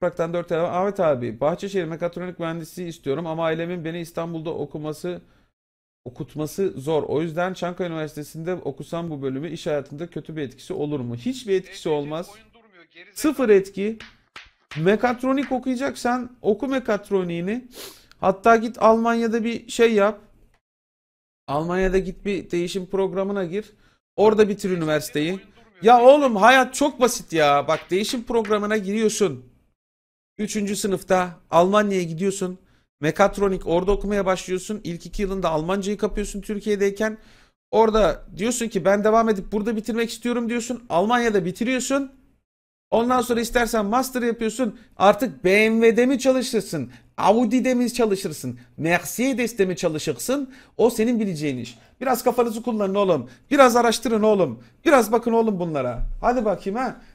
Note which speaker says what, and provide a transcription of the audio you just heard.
Speaker 1: Topraktan 4 tane. Ahmet abi Bahçeşehir mekatronik mühendisi istiyorum ama ailemin beni İstanbul'da okuması okutması zor. O yüzden Çankaya Üniversitesi'nde okusam bu bölümü iş hayatında kötü bir etkisi olur mu? Hiçbir etkisi olmaz. Sıfır etki. Mekatronik okuyacaksan oku mekatroniğini. Hatta git Almanya'da bir şey yap. Almanya'da git bir değişim programına gir. Orada bitir üniversiteyi. Ya oğlum hayat çok basit ya. Bak değişim programına giriyorsun. Üçüncü sınıfta Almanya'ya gidiyorsun. Mekatronik orada okumaya başlıyorsun. İlk iki yılında Almancayı kapıyorsun Türkiye'deyken. Orada diyorsun ki ben devam edip burada bitirmek istiyorum diyorsun. Almanya'da bitiriyorsun. Ondan sonra istersen master yapıyorsun. Artık BMW'de mi çalışırsın? Audi'de mi çalışırsın? Mercedes'te mi çalışırsın? O senin bileceğin iş. Biraz kafanızı kullanın oğlum. Biraz araştırın oğlum. Biraz bakın oğlum bunlara. Hadi bakayım ha.